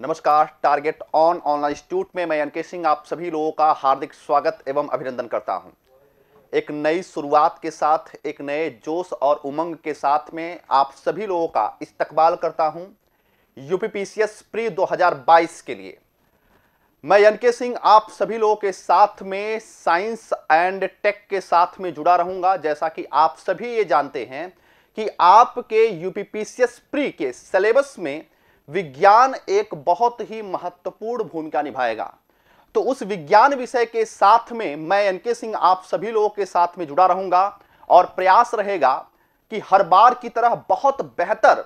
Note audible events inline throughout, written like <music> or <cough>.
नमस्कार target on online institute में मैं अनके सिंह आप सभी लोगों का हार्दिक स्वागत एवं अभिनंदन करता हूं। एक नई शुरुआत के साथ एक नए जोश और उमंग के साथ में आप सभी लोगों का इस्तकबाल करता हूं यूपीपीसीएस प्री 2022 के लिए मैं अनके सिंह आप सभी लोगों के साथ में साइंस एंड टेक के साथ में जुड़ा रहूंगा जैसा कि आप सभी ये जानते हैं कि आपके यूपीपीसीएस प्री के सिलेबस में विज्ञान एक बहुत ही महत्वपूर्ण भूमिका निभाएगा तो उस विज्ञान विषय के साथ में मैं एनके सिंह आप सभी लोगों के साथ में जुड़ा रहूंगा और प्रयास रहेगा कि हर बार की तरह बहुत बेहतर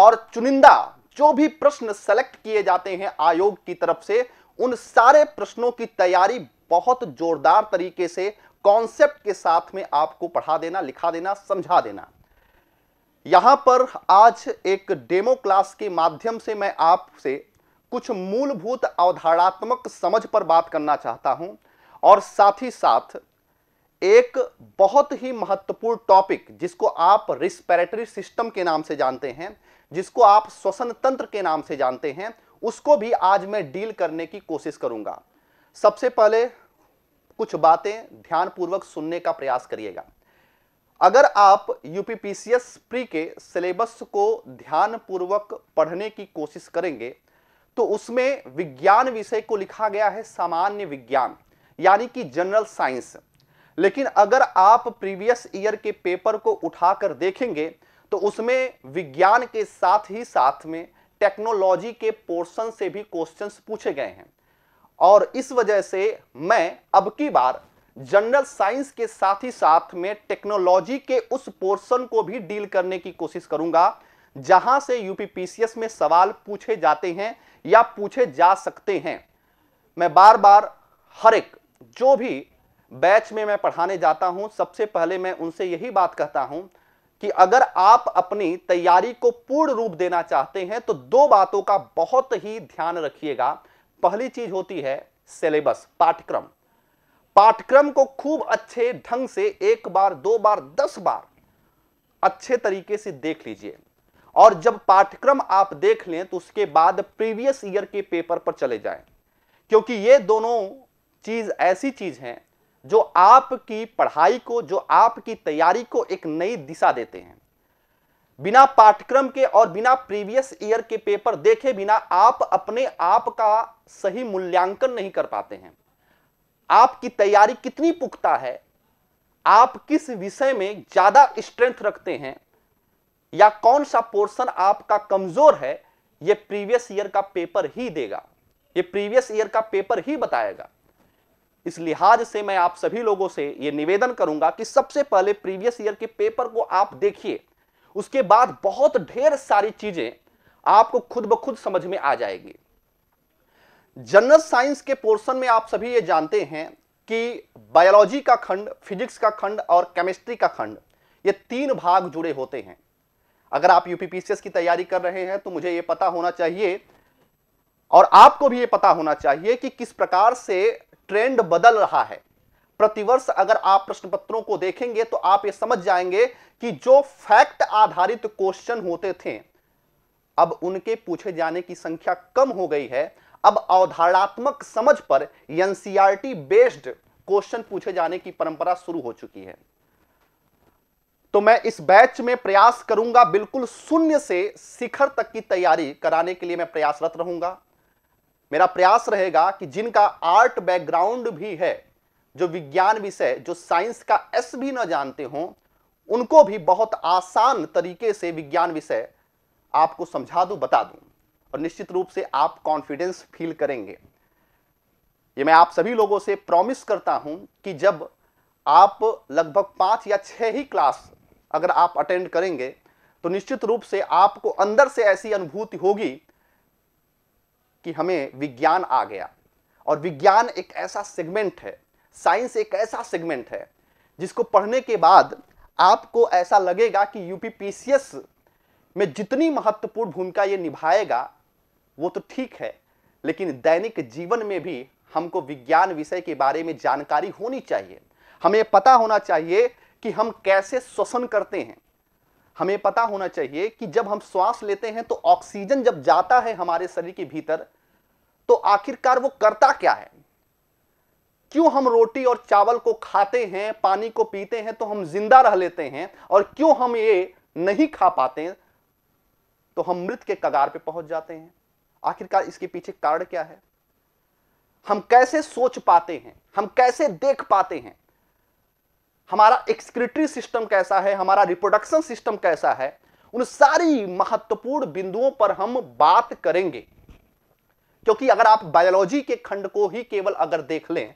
और चुनिंदा जो भी प्रश्न सेलेक्ट किए जाते हैं आयोग की तरफ से उन सारे प्रश्नों की तैयारी बहुत जोरदार तरीके से कॉन्सेप्ट के साथ में आपको पढ़ा देना लिखा देना समझा देना यहां पर आज एक डेमो क्लास के माध्यम से मैं आपसे कुछ मूलभूत अवधारणात्मक समझ पर बात करना चाहता हूं और साथ ही साथ एक बहुत ही महत्वपूर्ण टॉपिक जिसको आप रिस्पेरेटरी सिस्टम के नाम से जानते हैं जिसको आप श्वसन तंत्र के नाम से जानते हैं उसको भी आज मैं डील करने की कोशिश करूंगा सबसे पहले कुछ बातें ध्यानपूर्वक सुनने का प्रयास करिएगा अगर आप यूपीपीसीएस प्री के सिलेबस को ध्यानपूर्वक पढ़ने की कोशिश करेंगे तो उसमें विज्ञान विषय को लिखा गया है सामान्य विज्ञान यानी कि जनरल साइंस लेकिन अगर आप प्रीवियस ईयर के पेपर को उठाकर देखेंगे तो उसमें विज्ञान के साथ ही साथ में टेक्नोलॉजी के पोर्शन से भी क्वेश्चंस पूछे गए हैं और इस वजह से मैं अब की बार जनरल साइंस के साथ ही साथ में टेक्नोलॉजी के उस पोर्शन को भी डील करने की कोशिश करूंगा जहां से यूपीपीसीएस में सवाल पूछे जाते हैं या पूछे जा सकते हैं मैं बार बार हर एक जो भी बैच में मैं पढ़ाने जाता हूं सबसे पहले मैं उनसे यही बात कहता हूं कि अगर आप अपनी तैयारी को पूर्ण रूप देना चाहते हैं तो दो बातों का बहुत ही ध्यान रखिएगा पहली चीज होती है सिलेबस पाठ्यक्रम पाठ्यक्रम को खूब अच्छे ढंग से एक बार दो बार दस बार अच्छे तरीके से देख लीजिए और जब पाठ्यक्रम आप देख लें तो उसके बाद प्रीवियस ईयर के पेपर पर चले जाएं क्योंकि ये दोनों चीज ऐसी चीज हैं जो आपकी पढ़ाई को जो आपकी तैयारी को एक नई दिशा देते हैं बिना पाठ्यक्रम के और बिना प्रीवियस ईयर के पेपर देखे बिना आप अपने आप का सही मूल्यांकन नहीं कर पाते हैं आपकी तैयारी कितनी पुख्ता है आप किस विषय में ज्यादा स्ट्रेंथ रखते हैं या कौन सा पोर्शन आपका कमजोर है यह प्रीवियस ईयर का पेपर ही देगा यह प्रीवियस ईयर का पेपर ही बताएगा इस लिहाज से मैं आप सभी लोगों से यह निवेदन करूंगा कि सबसे पहले प्रीवियस ईयर के पेपर को आप देखिए उसके बाद बहुत ढेर सारी चीजें आपको खुद ब खुद समझ में आ जाएगी जनरल साइंस के पोर्शन में आप सभी ये जानते हैं कि बायोलॉजी का खंड फिजिक्स का खंड और केमिस्ट्री का खंड ये तीन भाग जुड़े होते हैं अगर आप यूपीपीसीएस की तैयारी कर रहे हैं तो मुझे ये पता होना चाहिए और आपको भी ये पता होना चाहिए कि किस प्रकार से ट्रेंड बदल रहा है प्रतिवर्ष अगर आप प्रश्न पत्रों को देखेंगे तो आप ये समझ जाएंगे कि जो फैक्ट आधारित क्वेश्चन होते थे अब उनके पूछे जाने की संख्या कम हो गई है अब अवधारणात्मक समझ पर एनसीआर बेस्ड क्वेश्चन पूछे जाने की परंपरा शुरू हो चुकी है तो मैं इस बैच में प्रयास करूंगा बिल्कुल शून्य से शिखर तक की तैयारी कराने के लिए मैं प्रयासरत रहूंगा मेरा प्रयास रहेगा कि जिनका आर्ट बैकग्राउंड भी है जो विज्ञान विषय जो साइंस का एस भी ना जानते हों उनको भी बहुत आसान तरीके से विज्ञान विषय आपको समझा दूं बता दूं और निश्चित रूप से आप कॉन्फिडेंस फील करेंगे ये मैं आप सभी लोगों से प्रॉमिस करता हूं कि जब आप लगभग पांच या छह ही क्लास अगर आप अटेंड करेंगे तो निश्चित रूप से आपको अंदर से ऐसी अनुभूति होगी कि हमें विज्ञान आ गया और विज्ञान एक ऐसा सेगमेंट है साइंस एक ऐसा सेगमेंट है जिसको पढ़ने के बाद आपको ऐसा लगेगा कि यूपीपीसीएस में जितनी महत्वपूर्ण भूमिका ये निभाएगा वो तो ठीक है लेकिन दैनिक जीवन में भी हमको विज्ञान विषय के बारे में जानकारी होनी चाहिए हमें पता होना चाहिए कि हम कैसे श्वसन करते हैं हमें पता होना चाहिए कि जब हम श्वास लेते हैं तो ऑक्सीजन जब जाता है हमारे शरीर के भीतर तो आखिरकार वो करता क्या है क्यों हम रोटी और चावल को खाते हैं पानी को पीते हैं तो हम जिंदा रह लेते हैं और क्यों हम ये नहीं खा पाते तो हम मृत के कगार पे पहुंच जाते हैं आखिरकार इसके पीछे कारण क्या है हम कैसे सोच पाते हैं हम कैसे देख पाते हैं हमारा एक्सक्रिटरी सिस्टम कैसा है हमारा रिप्रोडक्शन सिस्टम कैसा है उन सारी महत्वपूर्ण बिंदुओं पर हम बात करेंगे क्योंकि अगर आप बायोलॉजी के खंड को ही केवल अगर देख लें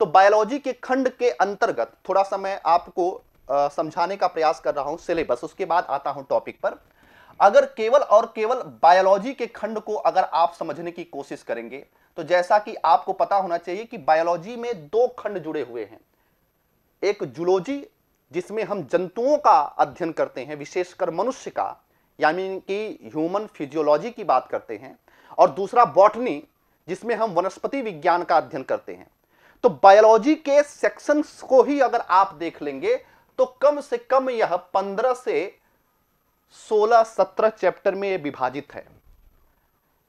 तो बायोलॉजी के खंड के अंतर्गत थोड़ा सा मैं आपको समझाने का प्रयास कर रहा हूं सिलेबस उसके बाद आता हूं टॉपिक पर अगर केवल और केवल बायोलॉजी के खंड को अगर आप समझने की कोशिश करेंगे तो जैसा कि आपको पता होना चाहिए कि बायोलॉजी में दो खंड जुड़े हुए हैं एक जुलॉजी जिसमें हम जंतुओं का अध्ययन करते हैं विशेषकर मनुष्य का यानी कि ह्यूमन फिजियोलॉजी की बात करते हैं और दूसरा बॉटनी जिसमें हम वनस्पति विज्ञान का अध्ययन करते हैं तो बायोलॉजी के सेक्शंस को ही अगर आप देख लेंगे तो कम से कम यह पंद्रह से 16-17 चैप्टर में विभाजित है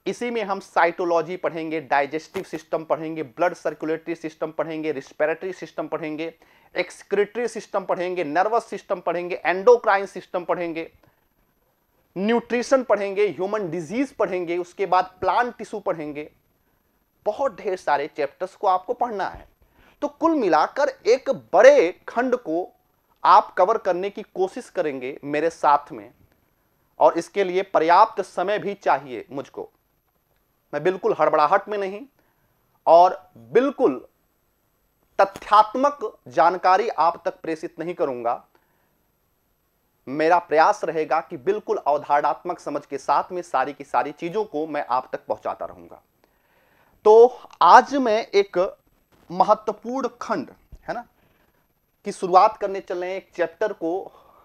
इसी में हम साइटोलॉजी पढ़ेंगे डाइजेस्टिव सिस्टम पढ़ेंगे ब्लड सर्कुलेटरी सिस्टम पढ़ेंगे रिस्पेरेटरी सिस्टम पढ़ेंगे एक्सक्रेटरी सिस्टम पढ़ेंगे नर्वस सिस्टम पढ़ेंगे एंडोक्राइन सिस्टम पढ़ेंगे न्यूट्रिशन पढ़ेंगे ह्यूमन डिजीज पढ़ेंगे उसके बाद प्लांट टिश्यू पढ़ेंगे बहुत ढेर सारे चैप्टर्स को आपको पढ़ना है तो कुल मिलाकर एक बड़े खंड को आप कवर करने की कोशिश करेंगे मेरे साथ में और इसके लिए पर्याप्त समय भी चाहिए मुझको मैं बिल्कुल हड़बड़ाहट में नहीं और बिल्कुल तथ्यात्मक जानकारी आप तक प्रेषित नहीं करूंगा मेरा प्रयास रहेगा कि बिल्कुल अवधारणात्मक समझ के साथ में सारी की सारी चीजों को मैं आप तक पहुंचाता रहूंगा तो आज मैं एक महत्वपूर्ण खंड है ना की शुरुआत करने चल रहे हैं एक चैप्टर को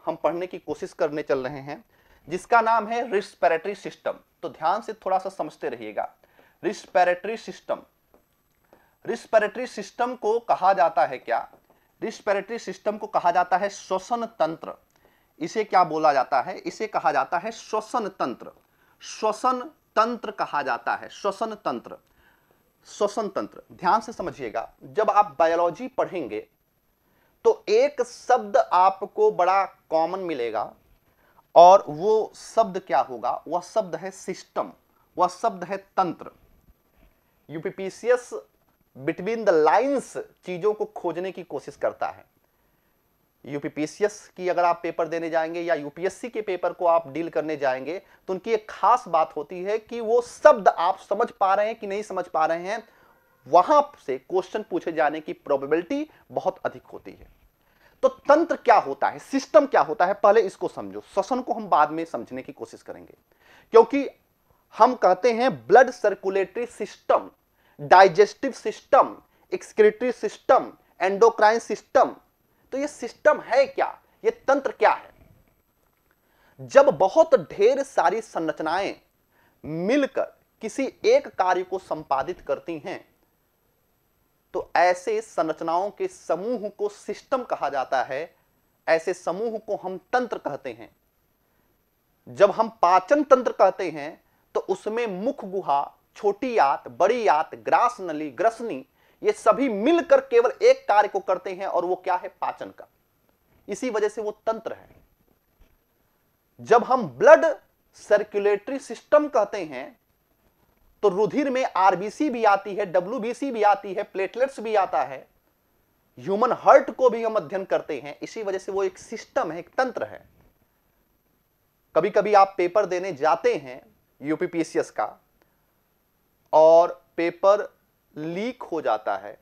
हम पढ़ने की कोशिश करने चल रहे हैं जिसका नाम है रिस्पेरेटरी सिस्टम तो ध्यान से थोड़ा सा समझते रहिएगा रिस्पेरेटरी सिस्टम रिस्पेरेटरी सिस्टम को कहा जाता है क्या रिस्पेरेटरी सिस्टम को कहा जाता है श्वसन तंत्र इसे क्या बोला जाता है इसे कहा जाता है श्वसन तंत्र श्वसन तंत्र कहा जाता है श्वसन तंत्र श्वसन तंत्र ध्यान से समझिएगा जब आप बायोलॉजी पढ़ेंगे तो एक शब्द आपको बड़ा कॉमन मिलेगा और वो शब्द क्या होगा वह शब्द है सिस्टम वह शब्द है तंत्र यूपीपीसीएस बिटवीन द लाइंस चीजों को खोजने की कोशिश करता है यूपीपीसीएस की अगर आप पेपर देने जाएंगे या यूपीएससी के पेपर को आप डील करने जाएंगे तो उनकी एक खास बात होती है कि वो शब्द आप समझ पा रहे हैं कि नहीं समझ पा रहे हैं वहां से क्वेश्चन पूछे जाने की प्रोबेबिलिटी बहुत अधिक होती है तो तंत्र क्या होता है सिस्टम क्या होता है पहले इसको समझो श्वसन को हम बाद में समझने की कोशिश करेंगे क्योंकि हम कहते हैं blood circulatory system digestive system excretory system endocrine system तो ये सिस्टम है क्या ये तंत्र क्या है जब बहुत ढेर सारी संरचनाएं मिलकर किसी एक कार्य को संपादित करती हैं तो ऐसे संरचनाओं के समूह को सिस्टम कहा जाता है ऐसे समूह को हम तंत्र कहते हैं जब हम पाचन तंत्र कहते हैं तो उसमें मुख गुहा छोटी यात बड़ी यात ग्रास नली ग्रसनी ये सभी मिलकर केवल एक कार्य को करते हैं और वो क्या है पाचन का इसी वजह से वो तंत्र है जब हम ब्लड सर्कुलेटरी सिस्टम कहते हैं तो रुधिर में आरबीसी भी आती है डब्ल्यूबीसी भी आती है प्लेटलेट्स भी आता है ह्यूमन हर्ट को भी हम अध्ययन करते हैं इसी वजह से वो एक सिस्टम है एक तंत्र है कभी कभी आप पेपर देने जाते हैं यूपीपीसीएस का और पेपर लीक हो जाता है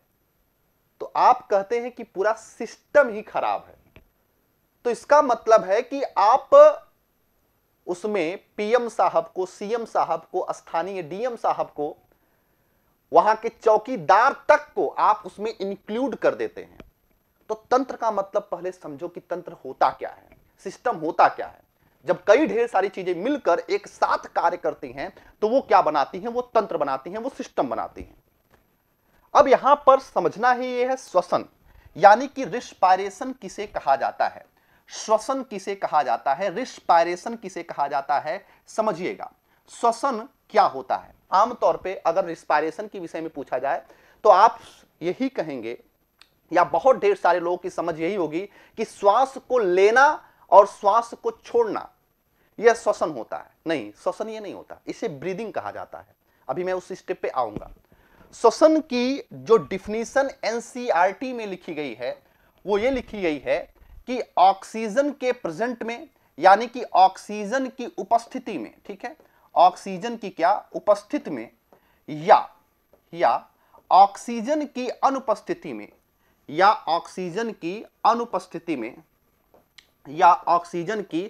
तो आप कहते हैं कि पूरा सिस्टम ही खराब है तो इसका मतलब है कि आप उसमें पीएम साहब को सीएम साहब को स्थानीय डीएम साहब को वहां के चौकीदार तक को आप उसमें इंक्लूड कर देते हैं तो तंत्र का मतलब पहले समझो कि तंत्र होता क्या है सिस्टम होता क्या है जब कई ढेर सारी चीजें मिलकर एक साथ कार्य करती हैं तो वो क्या बनाती हैं वो तंत्र बनाती हैं वो सिस्टम बनाती हैं अब यहां पर समझना ही ये है श्वसन यानी कि रिस्पायरेशन किसे कहा जाता है श्वसन किसे कहा जाता है रिस्पायरेशन किसे कहा जाता है समझिएगा श्वसन क्या होता है आमतौर पे अगर रिस्पायरेशन के विषय में पूछा जाए तो आप यही कहेंगे या बहुत ढेर सारे लोगों की समझ यही होगी कि श्वास को लेना और श्वास को छोड़ना यह श्वसन होता है नहीं श्वसन ये नहीं होता इसे ब्रीदिंग कहा जाता है अभी मैं उस स्टेप पे आऊंगा श्वसन की जो डिफिनीशन एनसीआरटी e में लिखी गई है वो ये लिखी गई है कि ऑक्सीजन के प्रेजेंट में यानी कि ऑक्सीजन की उपस्थिति में ठीक है ऑक्सीजन की क्या उपस्थित में या या ऑक्सीजन की अनुपस्थिति में या ऑक्सीजन की अनुपस्थिति में या ऑक्सीजन की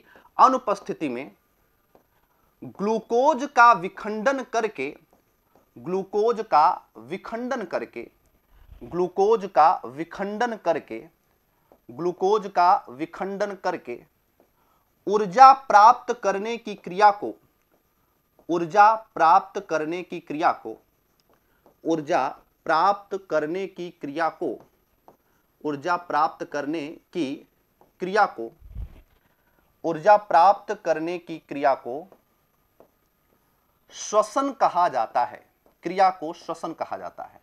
अनुपस्थिति में ग्लूकोज का विखंडन करके ग्लूकोज का विखंडन करके ग्लूकोज का विखंडन करके ग्लूकोज का विखंडन करके ऊर्जा प्राप्त करने की क्रिया को ऊर्जा प्राप्त करने की क्रिया को ऊर्जा प्राप्त करने की क्रिया को ऊर्जा प्राप्त करने की क्रिया को ऊर्जा प्राप्त करने की क्रिया को श्वसन कहा जाता है क्रिया को श्वसन कहा जाता है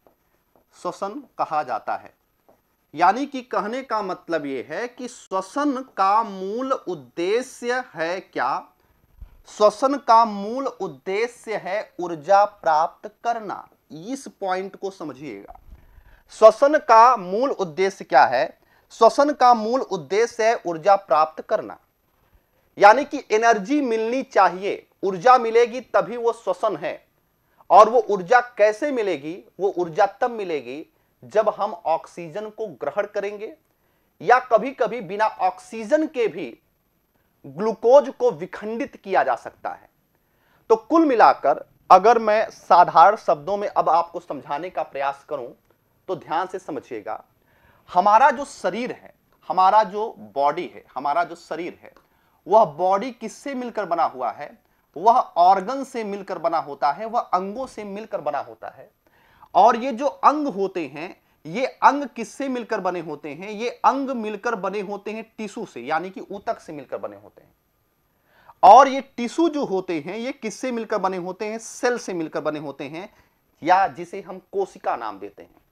श्वसन कहा जाता है यानी कि कहने का मतलब यह है कि श्वसन का मूल उद्देश्य है क्या श्वसन का मूल उद्देश्य है ऊर्जा प्राप्त करना इस पॉइंट को समझिएगा श्वसन का मूल उद्देश्य क्या है श्वसन का मूल उद्देश्य है ऊर्जा प्राप्त करना यानी कि एनर्जी मिलनी चाहिए ऊर्जा मिलेगी तभी वो श्वसन है और वो ऊर्जा कैसे मिलेगी वो ऊर्जा तब मिलेगी जब हम ऑक्सीजन को ग्रहण करेंगे या कभी कभी बिना ऑक्सीजन के भी ग्लूकोज को विखंडित किया जा सकता है तो कुल मिलाकर अगर मैं साधारण शब्दों में अब आपको समझाने का प्रयास करूं तो ध्यान से समझिएगा हमारा जो शरीर है हमारा जो बॉडी है हमारा जो शरीर है वह बॉडी किससे मिलकर बना हुआ है वह ऑर्गन से मिलकर बना होता है वह अंगों से मिलकर बना होता है और ये जो अंग होते हैं ये अंग किससे मिलकर बने होते हैं ये अंग मिलकर बने होते हैं टिशू से यानी कि ऊतक से मिलकर बने होते हैं और ये टिशू जो होते हैं ये किससे मिलकर बने होते हैं सेल से मिलकर बने होते हैं या जिसे हम कोशिका नाम देते हैं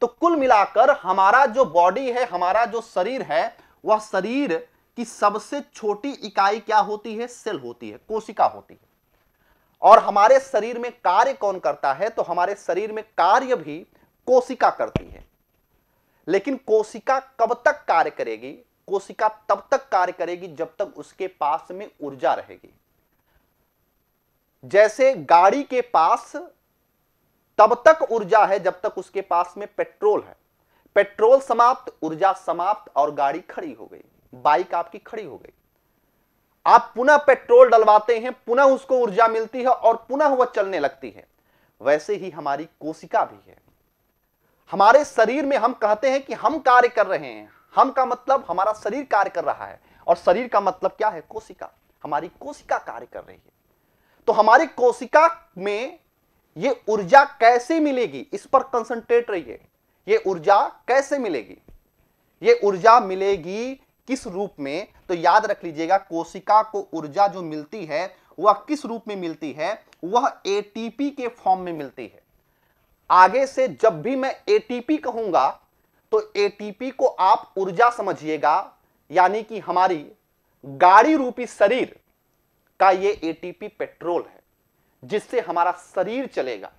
तो कुल मिलाकर हमारा जो बॉडी है हमारा जो शरीर है वह शरीर की सबसे छोटी इकाई क्या होती है सेल होती है कोशिका होती है और हमारे शरीर में कार्य कौन करता है तो हमारे शरीर में कार्य भी कोशिका करती है लेकिन कोशिका कब तक कार्य करेगी कोशिका तब तक कार्य करेगी जब तक उसके पास में ऊर्जा रहेगी जैसे गाड़ी के पास तब तक ऊर्जा है जब तक उसके पास में पेट्रोल है पेट्रोल समाप्त ऊर्जा समाप्त और गाड़ी खड़ी हो गई बाइक आपकी खड़ी हो गई आप पुनः पेट्रोल डलवाते हैं पुनः उसको ऊर्जा मिलती है और पुनः वह चलने लगती है वैसे ही हमारी कोशिका भी है हमारे शरीर में हम कहते हैं कि हम कार्य कर रहे हैं हम का मतलब हमारा शरीर कार्य कर रहा है और शरीर का मतलब क्या है कोशिका हमारी कोशिका कार्य कर रही है तो हमारी कोशिका में यह ऊर्जा कैसे मिलेगी इस पर कंसंट्रेट रहिए यह ऊर्जा कैसे मिलेगी ये ऊर्जा मिलेगी किस रूप में तो याद रख लीजिएगा कोशिका को ऊर्जा जो मिलती है वह किस रूप में मिलती है वह एटीपी के फॉर्म में मिलती है आगे से जब भी मैं एटीपी कहूंगा तो एटीपी को आप ऊर्जा समझिएगा यानी कि हमारी गाड़ी रूपी शरीर का ये एटीपी पेट्रोल है जिससे हमारा शरीर चलेगा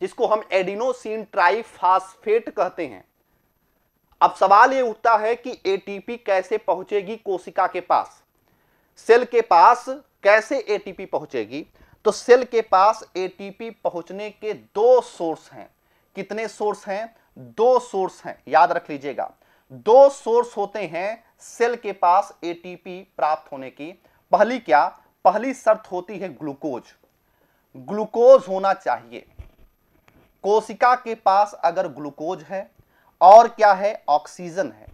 जिसको हम एडिनोसिन ट्राइफास्फेट कहते हैं अब सवाल ये उठता है कि एटीपी कैसे पहुंचेगी कोशिका के पास सेल के पास कैसे एटीपी पहुंचेगी तो सेल के पास एटीपी पहुंचने के दो सोर्स हैं कितने सोर्स हैं दो सोर्स हैं याद रख लीजिएगा दो सोर्स होते हैं सेल के पास एटीपी प्राप्त होने की पहली क्या पहली शर्त होती है ग्लूकोज ग्लूकोज होना चाहिए कोशिका के पास अगर ग्लूकोज है और क्या है ऑक्सीजन है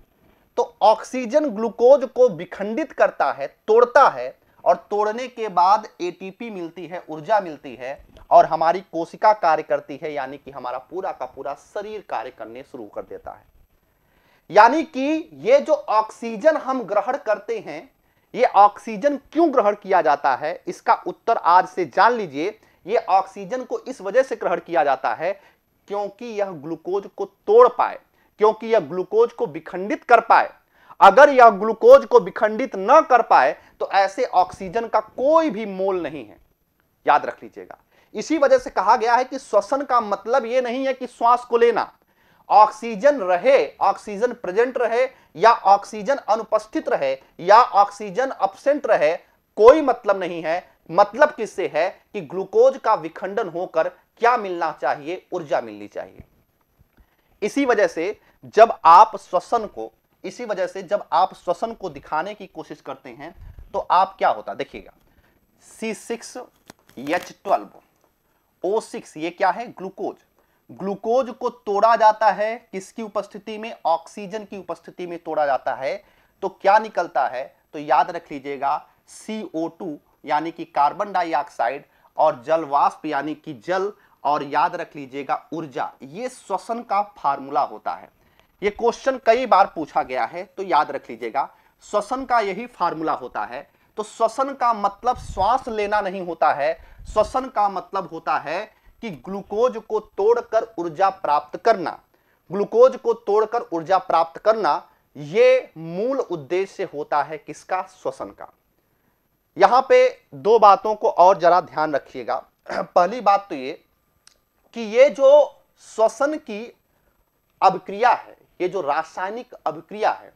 तो ऑक्सीजन ग्लूकोज को विखंडित करता है तोड़ता है और तोड़ने के बाद एटीपी मिलती है ऊर्जा मिलती है और हमारी कोशिका कार्य करती है यानी कि हमारा पूरा का पूरा शरीर कार्य करने शुरू कर देता है यानी कि ये जो ऑक्सीजन हम ग्रहण करते हैं ये ऑक्सीजन क्यों ग्रहण किया जाता है इसका उत्तर आज से जान लीजिए ये ऑक्सीजन को इस वजह से ग्रहण किया जाता है क्योंकि यह ग्लूकोज को तोड़ पाए क्योंकि यह ग्लूकोज को विखंडित कर पाए अगर यह ग्लूकोज को विखंडित न कर पाए तो ऐसे ऑक्सीजन का कोई भी मोल नहीं है याद रख लीजिएगा इसी वजह से कहा गया है कि श्वसन का मतलब यह नहीं है कि श्वास को लेना ऑक्सीजन रहे ऑक्सीजन प्रेजेंट रहे या ऑक्सीजन अनुपस्थित रहे या ऑक्सीजन अपसेंट रहे कोई मतलब नहीं है मतलब किससे है कि ग्लूकोज का विखंडन होकर क्या मिलना चाहिए ऊर्जा मिलनी चाहिए इसी वजह से जब आप श्वसन को इसी वजह से जब आप श्वसन को दिखाने की कोशिश करते हैं तो आप क्या होता देखिएगा C six H twelve O six ये क्या है ग्लूकोज ग्लूकोज को तोड़ा जाता है किसकी उपस्थिति में ऑक्सीजन की उपस्थिति में तोड़ा जाता है तो क्या निकलता है तो याद रख लीजिएगा सी ओ टू यानी कि कार्बन डाइऑक्साइड और जल वाष्प यानी कि जल और याद रख लीजिएगा ऊर्जा ये श्वसन का फार्मूला होता है ये क्वेश्चन कई बार पूछा गया है तो याद रख लीजिएगा श्वसन का यही फार्मूला होता है तो श्वसन का मतलब श्वास लेना नहीं होता है श्वसन का मतलब होता है कि ग्लूकोज को तोड़कर ऊर्जा प्राप्त करना ग्लूकोज को तोड़कर ऊर्जा प्राप्त करना यह मूल उद्देश्य होता है किसका श्वसन का यहां पे दो बातों को और जरा ध्यान रखिएगा <clears throat> पहली बात तो ये कि ये जो श्वसन की अभिक्रिया है ये जो रासायनिक अभिक्रिया है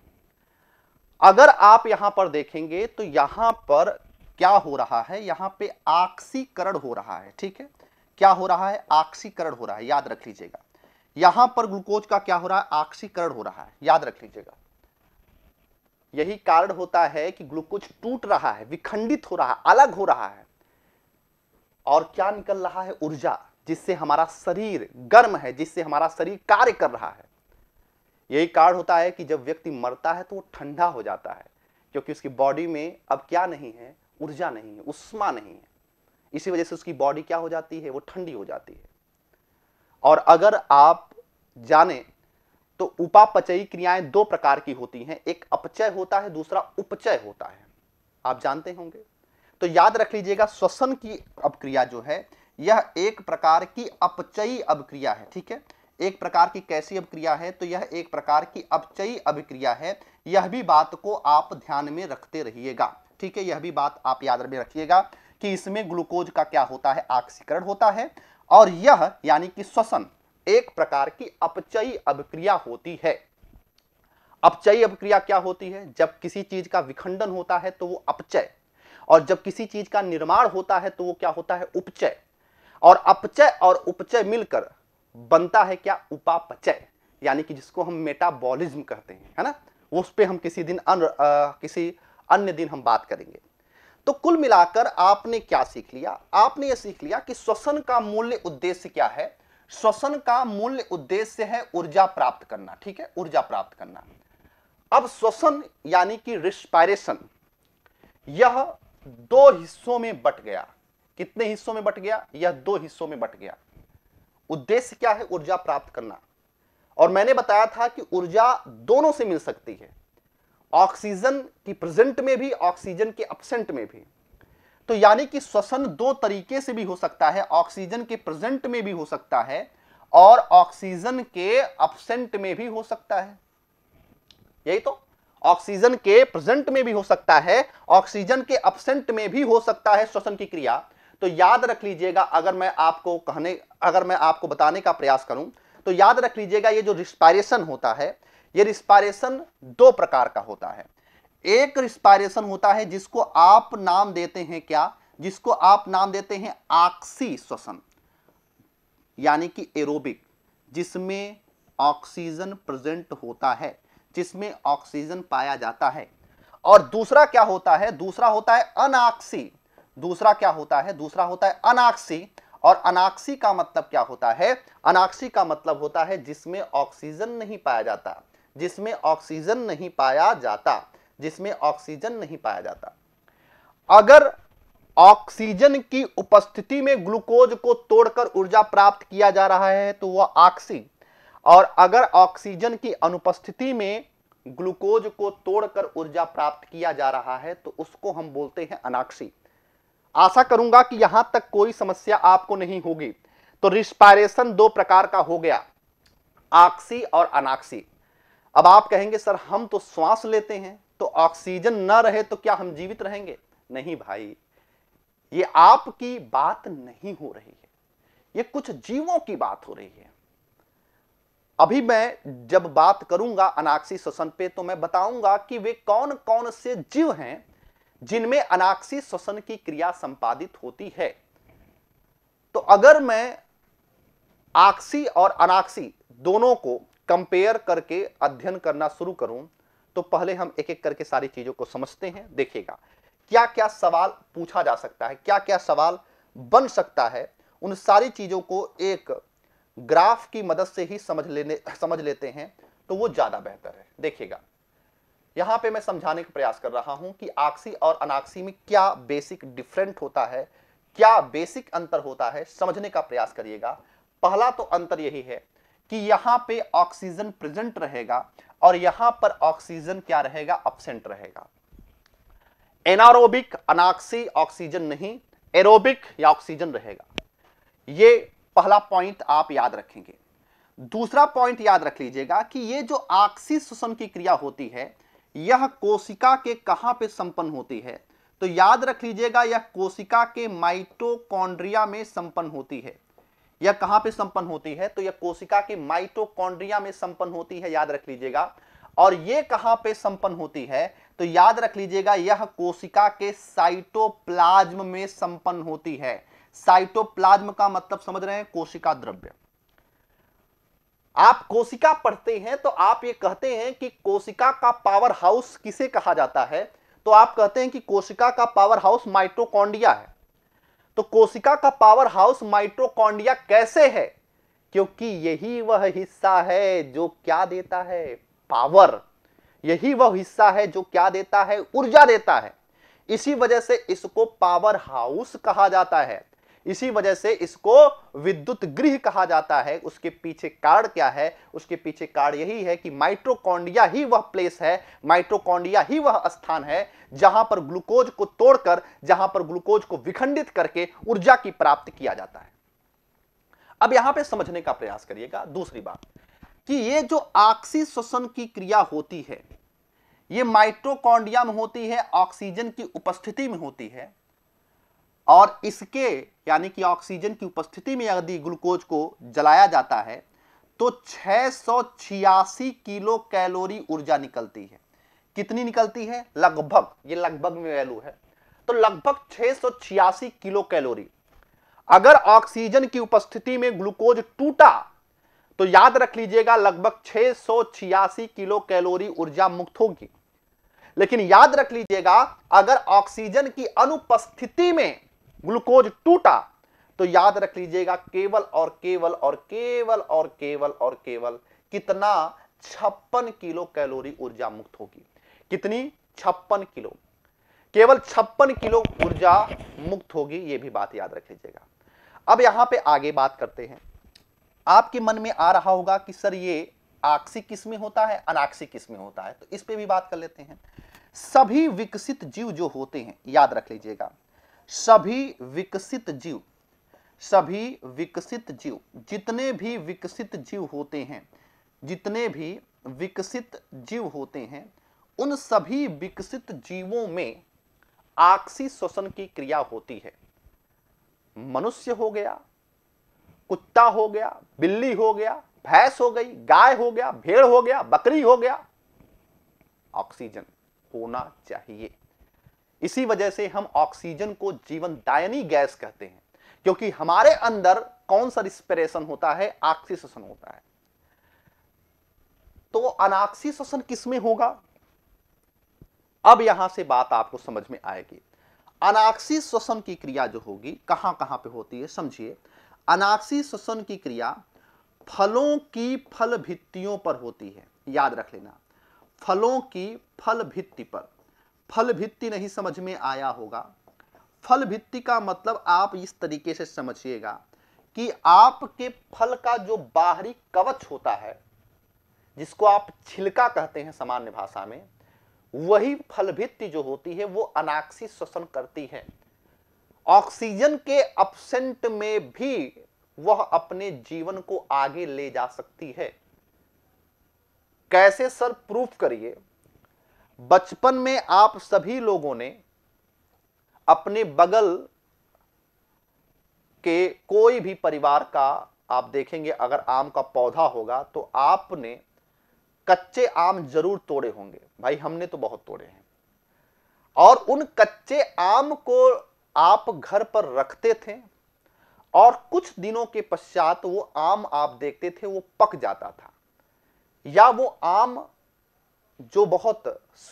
अगर आप यहां पर देखेंगे तो यहां पर क्या हो रहा है यहां पे आक्सीकरण हो रहा है ठीक है क्या हो रहा है आक्सीकरण हो रहा है याद रख लीजिएगा यहां पर ग्लूकोज का क्या हो रहा है आक्सीकरण हो रहा है याद रख लीजिएगा यही कारण होता है कि ग्लूकोज टूट रहा है विखंडित हो रहा है अलग हो रहा है और क्या निकल रहा है ऊर्जा जिससे हमारा शरीर गर्म है जिससे हमारा शरीर कार्य कर रहा है यही कारण होता है कि जब व्यक्ति मरता है तो वो ठंडा हो जाता है क्योंकि उसकी बॉडी में अब क्या नहीं है ऊर्जा नहीं है उष्मा नहीं है इसी वजह से उसकी बॉडी क्या हो जाती है वो ठंडी हो जाती है और अगर आप जाने तो उपापचयी क्रियाएं दो प्रकार की होती हैं एक अपचय होता है दूसरा उपचय होता है आप जानते होंगे तो याद रख लीजिएगा श्वसन की अपक्रिया जो है यह एक प्रकार की अपचयी अपक्रिया है ठीक है एक प्रकार की कैसी अभिक्रिया है तो यह एक प्रकार की अपचयी अभिक्रिया है यह भी बात को आप ध्यान में रखते रहिएगा ठीक है यह भी बात आप याद में रखिएगा कि इसमें ग्लूकोज का क्या होता है ऑक्सीकरण होता है और यह यानी कि श्वसन एक प्रकार की अपचयी अभिक्रिया होती है अपचयी अभिक्रिया क्या होती है जब किसी चीज का विखंडन होता है तो वो अपचय और जब किसी चीज का निर्माण होता है तो वो क्या होता है उपचय और अपचय और उपचय मिलकर बनता है क्या उपापचय यानी कि जिसको हम मेटाबॉलिज्म कहते हैं है ना उस पर हम किसी दिन अन, आ, किसी अन्य दिन हम बात करेंगे तो कुल मिलाकर आपने क्या सीख लिया आपने यह सीख लिया कि श्वसन का मूल्य उद्देश्य क्या है श्वसन का मूल्य उद्देश्य है ऊर्जा प्राप्त करना ठीक है ऊर्जा प्राप्त करना अब श्वसन यानी कि रिस्पायरेशन यह दो हिस्सों में बट गया कितने हिस्सों में बट गया यह दो हिस्सों में बट गया उद्देश्य क्या है ऊर्जा प्राप्त करना और मैंने बताया था कि ऊर्जा दोनों से मिल सकती है ऑक्सीजन की प्रेजेंट में भी ऑक्सीजन के अपसेंट में भी तो यानी कि श्वसन दो तरीके से भी हो सकता है ऑक्सीजन के प्रेजेंट में भी हो सकता है और ऑक्सीजन के अपसेंट में भी हो सकता है यही तो ऑक्सीजन के प्रेजेंट में भी हो सकता है ऑक्सीजन के अपसेंट में भी हो सकता है श्वसन की क्रिया तो याद रख लीजिएगा अगर मैं आपको कहने अगर मैं आपको बताने का प्रयास करूं तो याद रख लीजिएगा ये जो रिस्पायरेशन होता है ये रिस्पायरेशन दो प्रकार का होता है एक रिस्पायरेशन होता है जिसको आप नाम देते हैं क्या जिसको आप नाम देते हैं आक्सी श्वसन यानी कि एरोबिक जिसमें ऑक्सीजन प्रेजेंट होता है जिसमें ऑक्सीजन पाया जाता है और दूसरा क्या होता है दूसरा होता है अनाक्सी दूसरा क्या होता है दूसरा होता है अनाक्सी और अनाक्सी का मतलब क्या होता है अनाक्सी का मतलब होता है जिसमें ऑक्सीजन नहीं पाया जाता जिसमें ऑक्सीजन नहीं पाया जाता जिसमें ऑक्सीजन नहीं पाया जाता अगर ऑक्सीजन की उपस्थिति में ग्लूकोज को तोड़कर ऊर्जा प्राप्त किया जा रहा है तो वह ऑक्सी और अगर ऑक्सीजन की अनुपस्थिति में ग्लूकोज को तोड़कर ऊर्जा प्राप्त किया जा रहा है तो उसको हम बोलते हैं अनाक्षी आशा करूंगा कि यहां तक कोई समस्या आपको नहीं होगी तो रिस्पायरेशन दो प्रकार का हो गया आक्सी और अनाक्सी अब आप कहेंगे सर हम तो श्वास लेते हैं तो ऑक्सीजन ना रहे तो क्या हम जीवित रहेंगे नहीं भाई ये आपकी बात नहीं हो रही है ये कुछ जीवों की बात हो रही है अभी मैं जब बात करूंगा अनाक्सी श्वसन पे तो मैं बताऊंगा कि वे कौन कौन से जीव हैं जिनमें अनाक्षी श्वसन की क्रिया संपादित होती है तो अगर मैं आक्सी और अनाक्षी दोनों को कंपेयर करके अध्ययन करना शुरू करूं तो पहले हम एक एक करके सारी चीजों को समझते हैं देखिएगा क्या क्या सवाल पूछा जा सकता है क्या क्या सवाल बन सकता है उन सारी चीजों को एक ग्राफ की मदद से ही समझ लेने समझ लेते हैं तो वो ज्यादा बेहतर है देखिएगा यहां पे मैं समझाने का प्रयास कर रहा हूं कि आक्सी और अनाक्सी में क्या बेसिक डिफरेंट होता है क्या बेसिक अंतर होता है समझने का प्रयास करिएगा पहला तो अंतर यही है कि यहां पे ऑक्सीजन प्रेजेंट रहेगा और यहां पर ऑक्सीजन क्या रहेगा अपसेंट रहेगा एनारोबिक अनाक्सी ऑक्सीजन नहीं एरोबिक या ऑक्सीजन रहेगा ये पहला पॉइंट आप याद रखेंगे दूसरा पॉइंट याद रख लीजिएगा कि ये जो आक्सी शोषण की क्रिया होती है यह कोशिका के कहां पे संपन्न होती है तो याद रख लीजिएगा यह कोशिका के माइटोकॉन्ड्रिया में संपन्न होती है यह कहां पे संपन्न होती है तो यह कोशिका के माइटोकॉन्ड्रिया में संपन्न होती है याद रख लीजिएगा और यह कहां पे संपन्न होती है तो याद रख लीजिएगा यह कोशिका के साइटोप्लाज्म में संपन्न होती है साइटोप्लाज्म का मतलब समझ रहे हैं कोशिका द्रव्य आप कोशिका पढ़ते हैं तो आप ये कहते हैं कि कोशिका का पावर हाउस किसे कहा जाता है तो आप कहते हैं कि कोशिका का पावर हाउस माइट्रोकॉन्डिया है तो कोशिका का पावर हाउस माइट्रोकॉन्डिया कैसे है क्योंकि यही वह हिस्सा है जो क्या देता है पावर यही वह हिस्सा है जो क्या देता है ऊर्जा देता है इसी वजह से इसको पावर हाउस कहा जाता है इसी वजह से इसको विद्युत गृह कहा जाता है उसके पीछे कारण क्या है उसके पीछे कारण यही है कि माइट्रोकॉन्डिया ही वह प्लेस है माइट्रोकॉन्डिया ही वह स्थान है जहां पर ग्लूकोज को तोड़कर जहां पर ग्लूकोज को विखंडित करके ऊर्जा की प्राप्त किया जाता है अब यहां पर समझने का प्रयास करिएगा दूसरी बात कि ये जो ऑक्सी श्वसन की क्रिया होती है ये माइट्रोकॉन्डिया में होती है ऑक्सीजन की उपस्थिति में होती है और इसके यानी कि ऑक्सीजन की उपस्थिति में यदि ग्लूकोज को जलाया जाता है तो छः किलो कैलोरी ऊर्जा निकलती है कितनी निकलती है लगभग ये लगभग में वैल्यू है तो लगभग छः किलो कैलोरी अगर ऑक्सीजन की उपस्थिति में ग्लूकोज टूटा तो याद रख लीजिएगा लगभग छः किलो कैलोरी ऊर्जा मुक्त होगी लेकिन याद रख लीजिएगा अगर ऑक्सीजन की अनुपस्थिति में ग्लूकोज टूटा तो याद रख लीजिएगा केवल और केवल और केवल और केवल और केवल कितना छप्पन किलो कैलोरी ऊर्जा मुक्त होगी कितनी छप्पन किलो केवल छप्पन किलो ऊर्जा मुक्त होगी यह भी बात याद रख लीजिएगा अब यहां पे आगे बात करते हैं आपके मन में आ रहा होगा कि सर ये आक्सी किस में होता है अनाक्सी किस में होता है तो इस पे भी बात कर लेते हैं सभी विकसित जीव जो होते हैं याद रख लीजिएगा सभी विकसित जीव सभी विकसित जीव जितने भी विकसित जीव होते हैं जितने भी विकसित जीव होते हैं उन सभी विकसित जीवों में आक्सी श्वसन की क्रिया होती है मनुष्य हो गया कुत्ता हो गया बिल्ली हो गया भैंस हो गई गाय हो गया भेड़ हो गया बकरी हो गया ऑक्सीजन होना चाहिए इसी वजह से हम ऑक्सीजन को जीवन दायनी गैस कहते हैं क्योंकि हमारे अंदर कौन सा रिस्पिरेशन होता है ऑक्सी होता है तो अनाक्सी किसमें होगा अब यहां से बात आपको समझ में आएगी अनाक्सी श्वसन की क्रिया जो होगी कहां कहां पे होती है समझिए अनाक्सी श्वसन की क्रिया फलों की फल भित्तियों पर होती है याद रख लेना फलों की फल भित्ति पर फल भित्ति नहीं समझ में आया होगा फल भित्ति का मतलब आप इस तरीके से समझिएगा कि आपके फल का जो बाहरी कवच होता है जिसको आप छिलका कहते हैं सामान्य भाषा में वही भित्ति जो होती है वो अनाक्सी श्वसन करती है ऑक्सीजन के अपसेंट में भी वह अपने जीवन को आगे ले जा सकती है कैसे सर प्रूफ करिए बचपन में आप सभी लोगों ने अपने बगल के कोई भी परिवार का आप देखेंगे अगर आम का पौधा होगा तो आपने कच्चे आम जरूर तोड़े होंगे भाई हमने तो बहुत तोड़े हैं और उन कच्चे आम को आप घर पर रखते थे और कुछ दिनों के पश्चात वो आम आप देखते थे वो पक जाता था या वो आम जो बहुत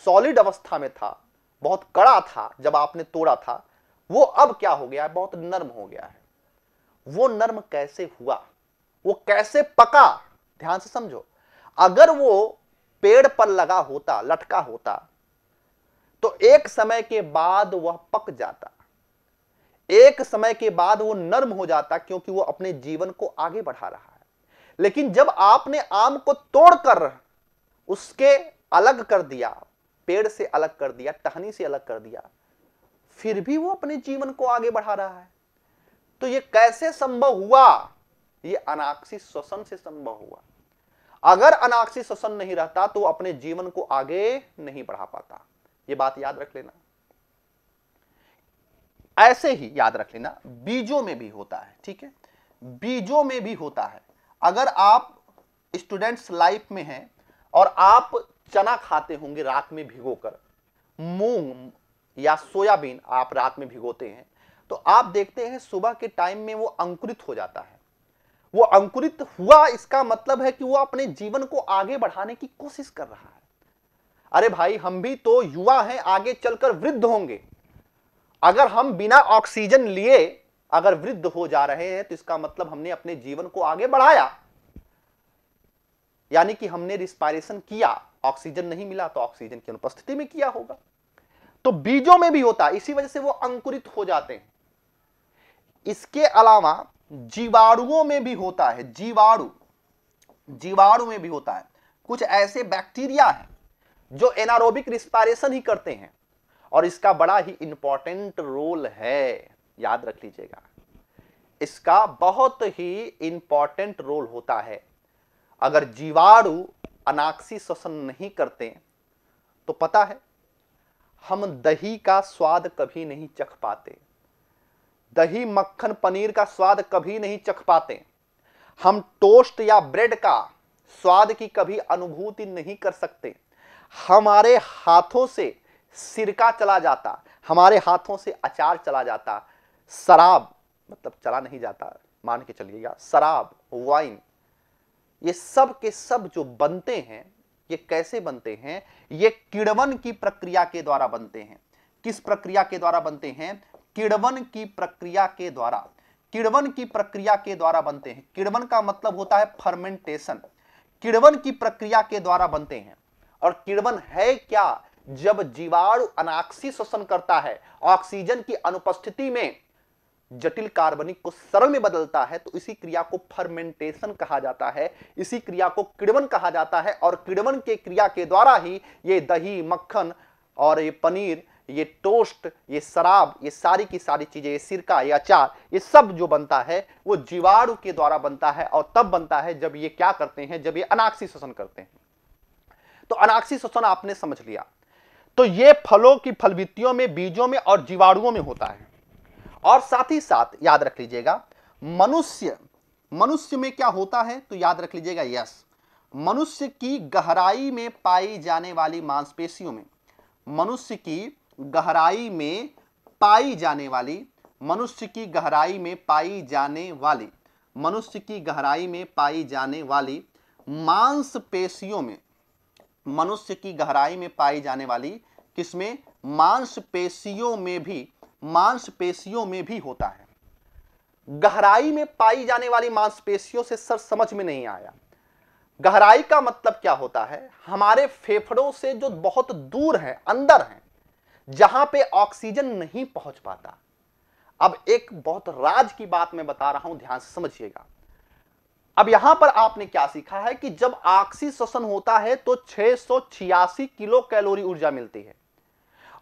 सॉलिड अवस्था में था बहुत कड़ा था जब आपने तोड़ा था वो अब क्या हो गया है बहुत नर्म हो गया है वो नर्म कैसे हुआ वो कैसे पका ध्यान से समझो अगर वो पेड़ पर लगा होता लटका होता तो एक समय के बाद वह पक जाता एक समय के बाद वो नर्म हो जाता क्योंकि वो अपने जीवन को आगे बढ़ा रहा है लेकिन जब आपने आम को तोड़कर उसके अलग कर दिया पेड़ से अलग कर दिया टहनी से अलग कर दिया फिर भी वो अपने जीवन को आगे बढ़ा रहा है तो ये कैसे संभव हुआ ये अनाक्षी श्वसन से संभव हुआ अगर अनाक्षी श्वसन नहीं रहता तो अपने जीवन को आगे नहीं बढ़ा पाता ये बात याद रख लेना ऐसे ही याद रख लेना बीजों में भी होता है ठीक है बीजों में भी होता है अगर आप स्टूडेंट्स लाइफ में हैं और आप चना खाते होंगे रात में भिगोकर मूंग या सोयाबीन आप रात में भिगोते हैं तो आप देखते हैं सुबह के टाइम में वो अंकुरित हो जाता है वो अंकुरित हुआ इसका मतलब है कि वो अपने जीवन को आगे बढ़ाने की कोशिश कर रहा है अरे भाई हम भी तो युवा हैं आगे चलकर वृद्ध होंगे अगर हम बिना ऑक्सीजन लिए अगर वृद्ध हो जा रहे हैं तो इसका मतलब हमने अपने जीवन को आगे बढ़ाया यानी कि हमने रिस्पायरेशन किया ऑक्सीजन नहीं मिला तो ऑक्सीजन की अनुपस्थिति में किया होगा तो बीजों में भी होता इसी वजह से वो अंकुरित हो जाते हैं इसके अलावा जीवाणुओं में भी होता है जीवाणु जीवाणु में भी होता है कुछ ऐसे बैक्टीरिया हैं जो एनारोबिक रिस्पायरेशन ही करते हैं और इसका बड़ा ही इंपॉर्टेंट रोल है याद रख लीजिएगा इसका बहुत ही इंपॉर्टेंट रोल होता है अगर जीवाणु अनाक्षी श्वसन नहीं करते तो पता है हम दही का स्वाद कभी नहीं चख पाते दही मक्खन पनीर का स्वाद कभी नहीं चख पाते हम टोस्ट या ब्रेड का स्वाद की कभी अनुभूति नहीं कर सकते हमारे हाथों से सिरका चला जाता हमारे हाथों से अचार चला जाता शराब मतलब चला नहीं जाता मान के चलिएगा शराब वाइन ये सब के सब जो बनते हैं ये कैसे बनते हैं ये किड़वन की प्रक्रिया के द्वारा बनते हैं किस प्रक्रिया के द्वारा बनते हैं किड़वन की प्रक्रिया के द्वारा किड़वन की प्रक्रिया के द्वारा बनते हैं किड़वन का मतलब होता है फर्मेंटेशन किड़वन की प्रक्रिया के द्वारा बनते हैं और किड़वन है क्या जब जीवाणु अनाक्षी श्वसन करता है ऑक्सीजन की अनुपस्थिति में जटिल कार्बनिक को सरल में बदलता है तो इसी क्रिया को फर्मेंटेशन कहा जाता है इसी क्रिया को किड़वन कहा जाता है और किड़वन के क्रिया के द्वारा ही ये दही मक्खन और ये पनीर ये टोस्ट ये शराब ये सारी की सारी चीजें ये सिरका ये अचार ये सब जो बनता है वो जीवाणु के द्वारा बनता है और तब बनता है जब ये क्या करते हैं जब ये अनाक्षी शोषण करते हैं तो अनाक्षी शोषण आपने समझ लिया तो ये फलों की फलवित्तियों में बीजों में और जीवाणुओं में होता है और साथ ही साथ याद रख लीजिएगा मनुष्य मनुष्य में क्या होता है तो याद रख लीजिएगा यस मनुष्य की गहराई में पाई जाने वाली मांसपेशियों में मनुष्य की गहराई में पाई जाने वाली मनुष्य की गहराई में पाई जाने वाली मनुष्य की गहराई में पाई जाने वाली मांसपेशियों में मनुष्य की गहराई में पाई जाने वाली किसमें मांसपेशियों में भी मांसपेशियों में भी होता है गहराई में पाई जाने वाली मांसपेशियों से सर समझ में नहीं आया गहराई का मतलब क्या होता है हमारे फेफड़ों से जो बहुत दूर है अंदर है जहां पे ऑक्सीजन नहीं पहुंच पाता अब एक बहुत राज की बात मैं बता रहा हूं ध्यान से समझिएगा अब यहां पर आपने क्या सीखा है कि जब ऑक्सी श्वसन होता है तो छह किलो कैलोरी ऊर्जा मिलती है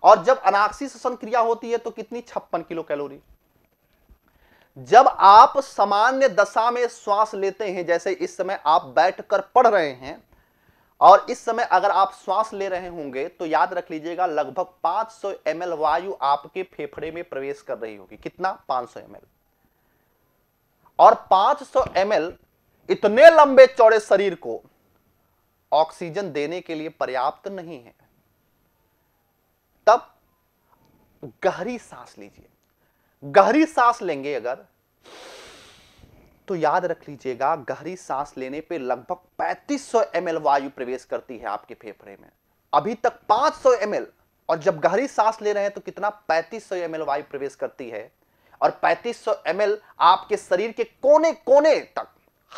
और जब अनाक्षी श्वसन क्रिया होती है तो कितनी छप्पन किलो कैलोरी जब आप सामान्य दशा में श्वास लेते हैं जैसे इस समय आप बैठकर पढ़ रहे हैं और इस समय अगर आप श्वास ले रहे होंगे तो याद रख लीजिएगा लगभग 500 सौ वायु आपके फेफड़े में प्रवेश कर रही होगी कितना 500 सौ और 500 सौ इतने लंबे चौड़े शरीर को ऑक्सीजन देने के लिए पर्याप्त नहीं है तब गहरी सांस लीजिए गहरी सांस लेंगे अगर तो याद रख लीजिएगा गहरी सांस लेने पे लगभग 3500 ml वायु प्रवेश करती है आपके फेफड़े में अभी तक 500 ml और जब गहरी सांस ले रहे हैं तो कितना 3500 ml वायु प्रवेश करती है और 3500 सौ आपके शरीर के कोने कोने तक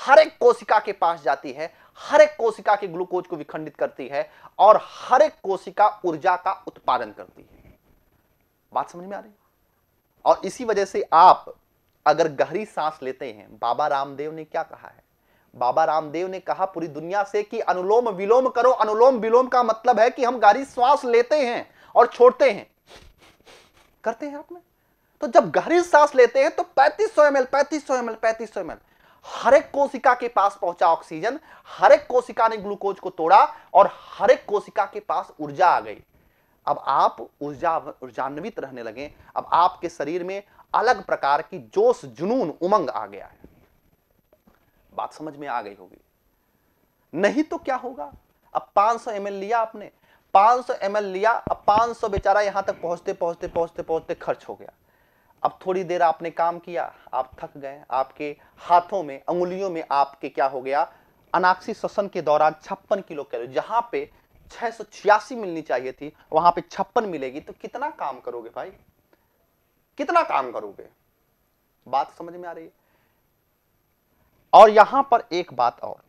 हर एक कोशिका के पास जाती है हर एक कोशिका के ग्लूकोज को विखंडित करती है और हर एक कोशिका ऊर्जा का उत्पादन करती है बात समझ में आ रही और इसी वजह से आप अगर गहरी सांस लेते हैं बाबा रामदेव ने क्या कहा है बाबा रामदेव ने कहा पूरी दुनिया से कि अनुलोम विलोम करो अनुलोम विलोम का मतलब है कि हम गहरी श्वास लेते हैं और छोड़ते हैं करते हैं आप में तो जब गहरी सांस लेते हैं तो पैंतीस सौ एम एल पैंतीस सौ एम एल पैंतीस सौ एम एल हर एक कोशिका के पास पहुंचा ऑक्सीजन हर एक कोशिका ने ग्लूकोज को तोड़ा और हर एक कोशिका के पास ऊर्जा आ गई अब आप ऊर्जा ऊर्जान्वित रहने लगे अब आपके शरीर में अलग प्रकार की जोश जुनून उमंग आ गया है बात समझ में आ गई होगी नहीं तो क्या होगा अब 500 सौ लिया आपने 500 सौ लिया अब 500 बेचारा यहां तक पहुंचते पहुंचते पहुंचते पहुंचते खर्च हो गया अब थोड़ी देर आपने काम किया आप थक गए आपके हाथों में अंगुलियों में आपके क्या हो गया अनाक्षी श्वसन के दौरान छप्पन किलो कैलोरी जहां पे छह मिलनी चाहिए थी वहां पे छप्पन मिलेगी तो कितना काम करोगे भाई कितना काम करोगे बात समझ में आ रही है और यहां पर एक बात और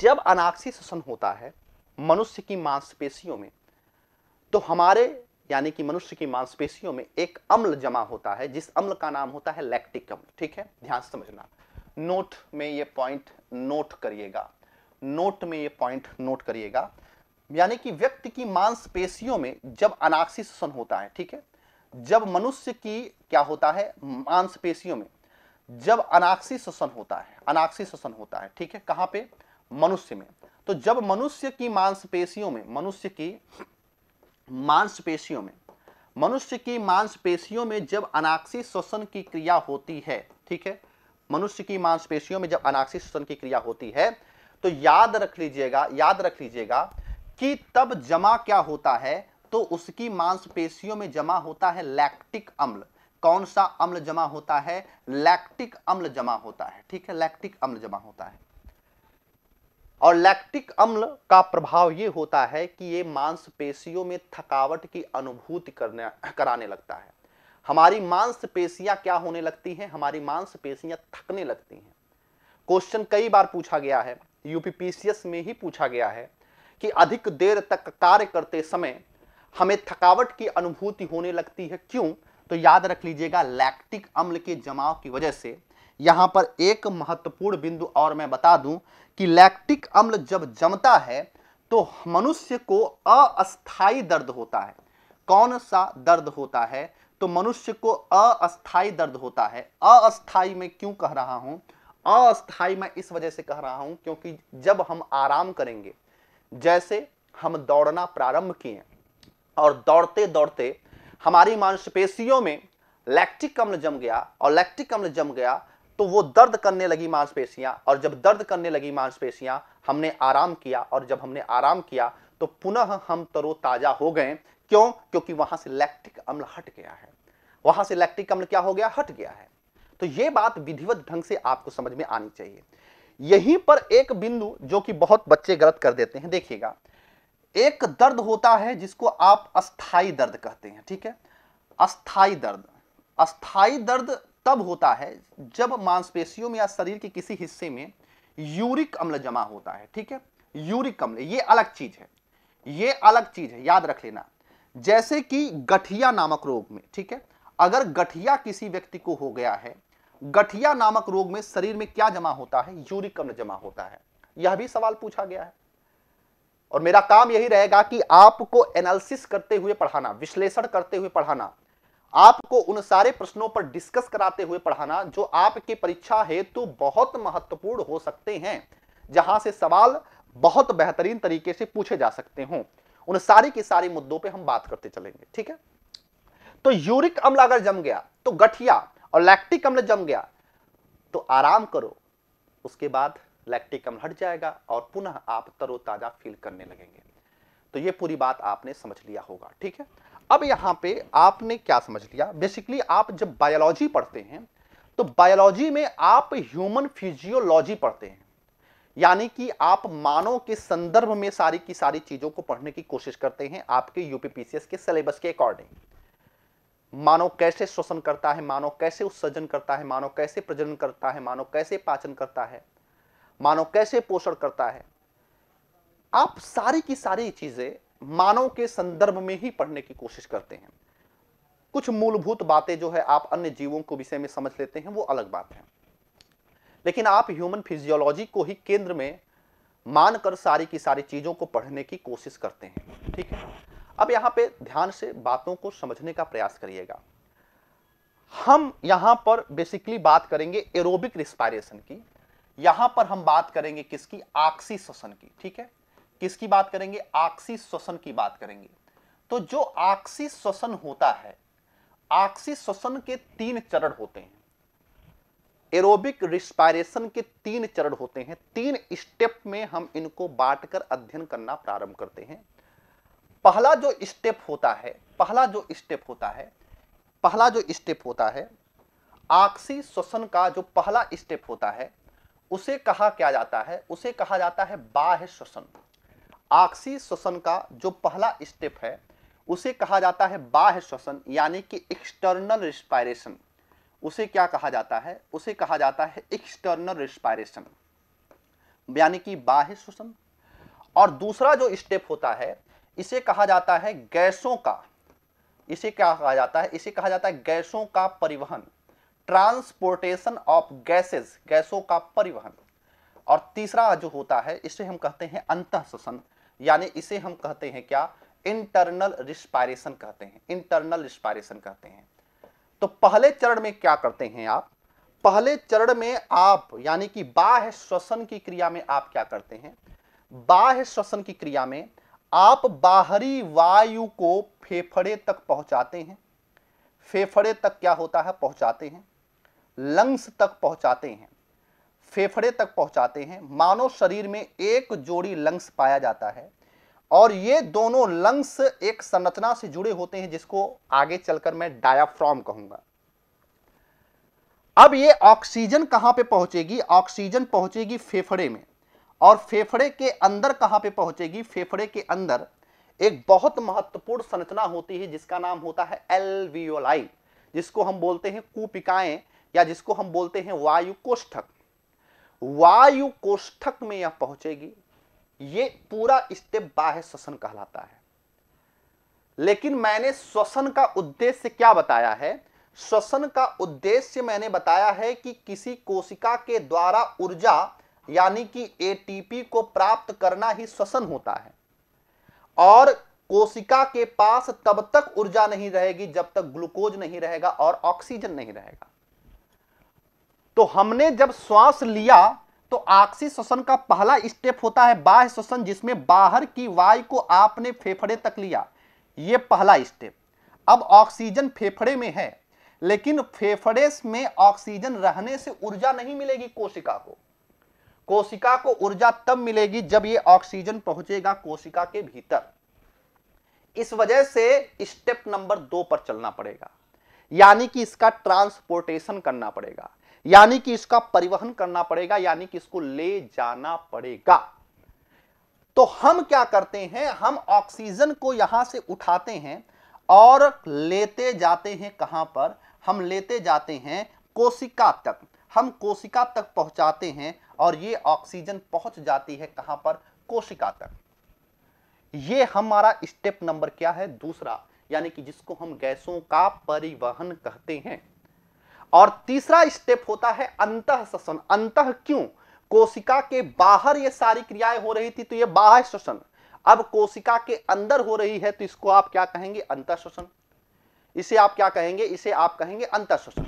जब अनाक्षी श्वसन होता है मनुष्य की मांसपेशियों में तो हमारे यानी कि मनुष्य की मांसपेशियों में एक अम्ल जमा होता है जिस अम्ल का नाम होता है लैक्टिक अम्ल ठीक है ध्यान समझना नोट में ये पॉइंट नोट करिएगा नोट में ये पॉइंट नोट करिएगा यानी कि व्यक्ति की मांसपेशियों में जब अनाक्षी शोषण होता है ठीक है जब मनुष्य की क्या होता है मांसपेशियों में जब अनाक्षी शोषण होता है अनाक्षी शोषण होता है ठीक है कहां पे मनुष्य में तो जब मनुष्य की मांसपेशियों में मनुष्य की मांसपेशियों में मनुष्य की मांसपेशियों में जब अनाक्षी श्वसन की क्रिया होती है ठीक है मनुष्य की मांसपेशियों में जब अनाक्षी श्वसन की क्रिया होती है तो याद रख लीजिएगा याद रख लीजिएगा कि तब जमा क्या होता है तो उसकी मांसपेशियों में जमा होता है लैक्टिक अम्ल कौन सा अम्ल जमा होता है लैक्टिक अम्ल जमा होता है ठीक है लैक्टिक अम्ल जमा होता है और लैक्टिक अम्ल का प्रभाव ये होता है कि ये मांसपेशियों में थकावट की अनुभूति करने कराने लगता है हमारी मांसपेशियां क्या होने लगती हैं हमारी मांसपेशियां थकने लगती हैं क्वेश्चन कई बार पूछा गया है यूपीपीसीएस में ही पूछा गया है कि अधिक देर तक कार्य करते समय हमें थकावट की अनुभूति होने लगती है क्यों तो याद रख लीजिएगा लैक्टिक अम्ल के जमाव की वजह से यहाँ पर एक महत्वपूर्ण बिंदु और मैं बता दूं कि लैक्टिक अम्ल जब जमता है तो मनुष्य को अस्थाई दर्द होता है कौन सा दर्द होता है तो मनुष्य को अस्थाई दर्द होता है अस्थाई में क्यों कह रहा हूं अस्थाई मैं इस वजह से कह रहा हूं क्योंकि जब हम आराम करेंगे जैसे हम दौड़ना प्रारंभ किए और दौड़ते दौड़ते हमारी मांसपेशियों में लैक्टिक अम्ल जम गया और लैक्टिक अम्ल जम गया तो वो दर्द करने लगी मांसपेशियां और जब दर्द करने लगी मांसपेशियां हमने आराम किया और जब हमने आराम किया तो पुनः हम तरोताजा हो गए क्यों क्योंकि वहां से लैक्टिक अम्ल हट गया है वहां से लैक्टिक अम्ल क्या हो गया हट गया है तो ये बात विधिवत ढंग से आपको समझ में आनी चाहिए यहीं पर एक बिंदु जो कि बहुत बच्चे गलत कर देते हैं देखिएगा एक दर्द होता है जिसको आप अस्थाई दर्द कहते हैं ठीक है अस्थाई दर्द अस्थाई दर्द तब होता है जब मांसपेशियों में या शरीर के किसी हिस्से में यूरिक अम्ल जमा होता है ठीक है यूरिक अम्ल ये अलग चीज है ये अलग चीज है याद रख लेना जैसे कि गठिया नामक रोग में ठीक है अगर गठिया किसी व्यक्ति को हो गया है गठिया नामक रोग में शरीर में क्या जमा होता है यूरिक अम्ल जमा होता है यह भी सवाल पूछा गया है और मेरा काम यही रहेगा कि आपको एनालिसिस करते हुए पढ़ाना विश्लेषण करते हुए पढ़ाना आपको उन सारे प्रश्नों पर डिस्कस कराते हुए पढ़ाना जो आपकी परीक्षा हेतु तो बहुत महत्वपूर्ण हो सकते हैं जहां से सवाल बहुत बेहतरीन तरीके से पूछे जा सकते हो उन सारी की सारी मुद्दों पे हम बात करते चलेंगे ठीक है तो यूरिक अम्ल अगर जम गया तो गठिया और लैक्टिक अम्ल जम गया तो आराम करो उसके बाद लैक्टिक अम्ल हट जाएगा और पुनः आप तरोताजा फील करने लगेंगे तो ये पूरी बात आपने समझ लिया होगा ठीक है अब यहां पे आपने क्या समझ लिया बेसिकली आप जब बायोलॉजी पढ़ते हैं तो बायोलॉजी में आप ह्यूमन फिजियोलॉजी पढ़ते हैं यानी कि आप मानव के संदर्भ में सारी की सारी चीजों को पढ़ने की कोशिश करते हैं आपके यूपीपीसीएस के सिलेबस के अकॉर्डिंग मानव कैसे श्वसन करता है मानव कैसे उत्सर्जन करता है मानव कैसे प्रजनन करता है मानव कैसे पाचन करता है मानव कैसे पोषण करता है आप सारी की सारी चीजें मानव के संदर्भ में ही पढ़ने की कोशिश करते हैं कुछ मूलभूत बातें जो है आप अन्य जीवों को विषय में समझ लेते हैं वो अलग बात है लेकिन आप ह्यूमन फिजियोलॉजी को ही केंद्र में मानकर सारी की सारी चीजों को पढ़ने की कोशिश करते हैं ठीक है अब यहां पे ध्यान से बातों को समझने का प्रयास करिएगा हम यहां पर बेसिकली बात करेंगे एरोबिक रिस्पायरेशन की यहां पर हम बात करेंगे किसकी ऑक्सीशन की ठीक है किसकी बात करेंगे आक्सी श्वसन की बात करेंगे तो जो आक्सी श्वसन होता है आक्सी श्वसन के तीन चरण होते हैं एरोबिक रिस्पायरेशन के तीन चरण होते हैं तीन स्टेप में हम इनको बांटकर अध्ययन करना प्रारंभ करते हैं पहला जो स्टेप होता है पहला जो स्टेप होता है पहला जो स्टेप होता है आक्सी श्वसन का जो पहला स्टेप होता है उसे कहा क्या जाता है उसे कहा जाता है बाह्य श्वसन आक्सी श्वसन का जो पहला स्टेप है उसे कहा जाता है बाह्य श्वसन यानी कि एक्सटर्नल रिस्पायरेशन उसे क्या कहा जाता है उसे कहा जाता है एक्सटर्नल रिस्पायरेशन यानी कि बाह्य श्वसन और दूसरा जो स्टेप होता है इसे कहा जाता है गैसों का इसे क्या कहा जाता है इसे कहा जाता है गैसों का परिवहन ट्रांसपोर्टेशन ऑफ गैसेस गैसों का परिवहन और तीसरा जो होता है इसे हम कहते हैं अंत श्वसन यानी इसे हम कहते हैं क्या इंटरनल रिस्पायरेशन कहते हैं इंटरनल रिस्पायरेशन कहते हैं तो पहले चरण में क्या करते हैं आप पहले चरण में आप यानी कि बाह्य श्वसन की क्रिया में आप क्या करते हैं बाह्य श्वसन की क्रिया में आप बाहरी वायु को फेफड़े तक पहुंचाते हैं फेफड़े तक क्या होता है पहुंचाते हैं लंग्स तक पहुंचाते हैं फेफड़े तक पहुंचाते हैं मानव शरीर में एक जोड़ी लंग्स पाया जाता है और ये दोनों लंग्स एक संरचना से जुड़े होते हैं जिसको आगे चलकर मैं डायाफ्रॉम कहूंगा अब ये ऑक्सीजन कहां पे पहुंचेगी ऑक्सीजन पहुंचेगी फेफड़े में और फेफड़े के अंदर कहां पे पहुंचेगी फेफड़े के अंदर एक बहुत महत्वपूर्ण संरचना होती है जिसका नाम होता है एलवीओलाई जिसको हम बोलते हैं कुपिकाएं या जिसको हम बोलते हैं वायु कोष्ठक वायु कोष्ठक में यह पहुंचेगी यह पूरा स्टेप बाह्य श्वसन कहलाता है लेकिन मैंने श्वसन का उद्देश्य क्या बताया है श्वसन का उद्देश्य मैंने बताया है कि किसी कोशिका के द्वारा ऊर्जा यानी कि एटीपी को प्राप्त करना ही श्वसन होता है और कोशिका के पास तब तक ऊर्जा नहीं रहेगी जब तक ग्लूकोज नहीं रहेगा और ऑक्सीजन नहीं रहेगा तो हमने जब श्वास लिया तो ऑक्सी श्वसन का पहला स्टेप होता है बाह्य श्वसन जिसमें बाहर की वायु को आपने फेफड़े तक लिया ये पहला स्टेप अब ऑक्सीजन फेफड़े में है लेकिन फेफड़े में ऑक्सीजन रहने से ऊर्जा नहीं मिलेगी कोशिका को कोशिका को ऊर्जा तब मिलेगी जब ये ऑक्सीजन पहुंचेगा कोशिका के भीतर इस वजह से स्टेप नंबर दो पर चलना पड़ेगा यानी कि इसका ट्रांसपोर्टेशन करना पड़ेगा यानी कि इसका परिवहन करना पड़ेगा यानी कि इसको ले जाना पड़ेगा तो हम क्या करते हैं हम ऑक्सीजन को यहां से उठाते हैं और लेते जाते हैं कहां पर हम लेते जाते हैं कोशिका तक हम कोशिका तक पहुंचाते हैं और ये ऑक्सीजन पहुंच जाती है कहां पर कोशिका तक ये हमारा स्टेप नंबर क्या है दूसरा यानी कि जिसको हम गैसों का परिवहन कहते हैं और तीसरा स्टेप होता है अंत श्वसन अंत क्यों कोशिका के बाहर ये सारी क्रियाएं हो रही थी तो ये बाह्य श्वसन अब कोशिका के अंदर हो रही है तो इसको आप क्या कहेंगे अंत श्वसन इसे आप क्या कहेंगे इसे आप कहेंगे अंत श्वसन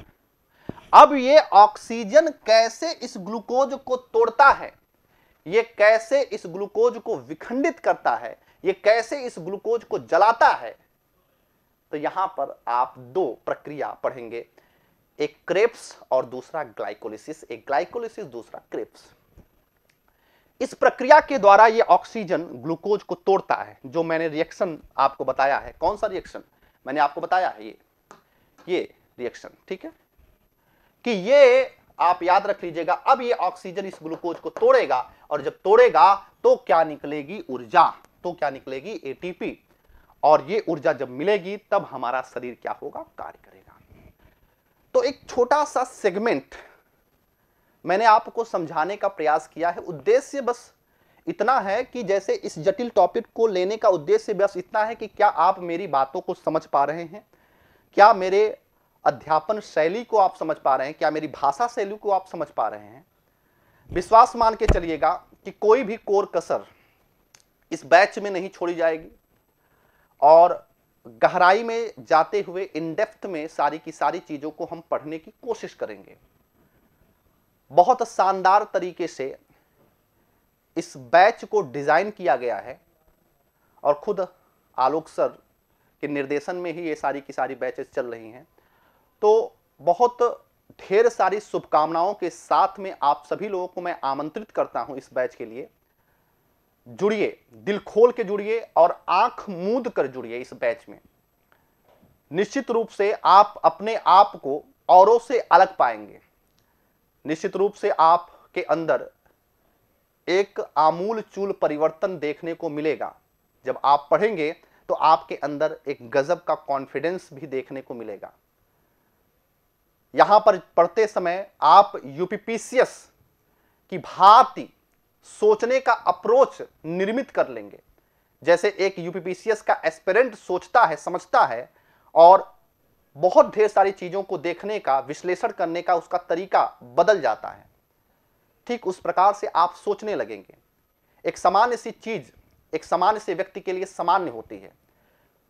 अब ये ऑक्सीजन कैसे इस ग्लूकोज को तोड़ता है ये कैसे इस ग्लूकोज को विखंडित करता है ये कैसे इस ग्लूकोज को जलाता है तो यहां पर आप दो प्रक्रिया पढ़ेंगे एक क्रेप्स और दूसरा ग्लाइकोलिसिस एक ग्लाइकोलिसिस दूसरा क्रेप्स इस प्रक्रिया के द्वारा ये ऑक्सीजन ग्लूकोज को तोड़ता है जो मैंने रिएक्शन आपको बताया है कौन सा रिएक्शन मैंने आपको बताया है ये ये रिएक्शन ठीक है कि ये आप याद रख लीजिएगा अब ये ऑक्सीजन इस ग्लूकोज को तोड़ेगा और जब तोड़ेगा तो क्या निकलेगी ऊर्जा तो क्या निकलेगी एटीपी और ये ऊर्जा जब मिलेगी तब हमारा शरीर क्या होगा कार्य करेगा तो एक छोटा सा सेगमेंट मैंने आपको समझाने का प्रयास किया है उद्देश्य बस इतना है कि जैसे इस जटिल टॉपिक को लेने का उद्देश्य बस इतना है कि क्या आप मेरी बातों को समझ पा रहे हैं क्या मेरे अध्यापन शैली को आप समझ पा रहे हैं क्या मेरी भाषा शैली को आप समझ पा रहे हैं विश्वास मान के चलिएगा कि कोई भी कोर कसर इस बैच में नहीं छोड़ी जाएगी और गहराई में जाते हुए इनडेप्थ में सारी की सारी चीज़ों को हम पढ़ने की कोशिश करेंगे बहुत शानदार तरीके से इस बैच को डिज़ाइन किया गया है और खुद आलोक सर के निर्देशन में ही ये सारी की सारी बैचेस चल रही हैं तो बहुत ढेर सारी शुभकामनाओं के साथ में आप सभी लोगों को मैं आमंत्रित करता हूं इस बैच के लिए जुड़िए दिल खोल के जुड़िए और आंख मूंद कर जुड़िए इस बैच में निश्चित रूप से आप अपने आप को औरों से अलग पाएंगे निश्चित रूप से आप के अंदर एक आमूल चूल परिवर्तन देखने को मिलेगा जब आप पढ़ेंगे तो आपके अंदर एक गजब का कॉन्फिडेंस भी देखने को मिलेगा यहां पर पढ़ते समय आप यूपीपीसीएस की भांति सोचने का अप्रोच निर्मित कर लेंगे जैसे एक यूपीपीसीएस का एस्पेरेंट सोचता है समझता है और बहुत ढेर सारी चीज़ों को देखने का विश्लेषण करने का उसका तरीका बदल जाता है ठीक उस प्रकार से आप सोचने लगेंगे एक सामान्य सी चीज़ एक सामान्य से व्यक्ति के लिए सामान्य होती है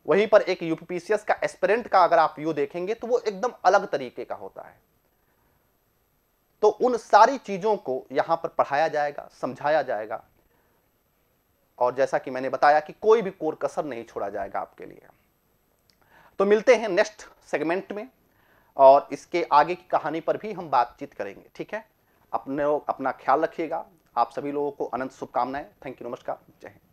वहीं पर एक यूपीपीसीएस का एस्पेरेंट का अगर आप व्यू देखेंगे तो वो एकदम अलग तरीके का होता है तो उन सारी चीज़ों को यहां पर पढ़ाया जाएगा समझाया जाएगा और जैसा कि मैंने बताया कि कोई भी कोर कसर नहीं छोड़ा जाएगा आपके लिए तो मिलते हैं नेक्स्ट सेगमेंट में और इसके आगे की कहानी पर भी हम बातचीत करेंगे ठीक है अपने अपना ख्याल रखिएगा आप सभी लोगों को अनंत शुभकामनाएं थैंक यू नमस्कार जय हिंद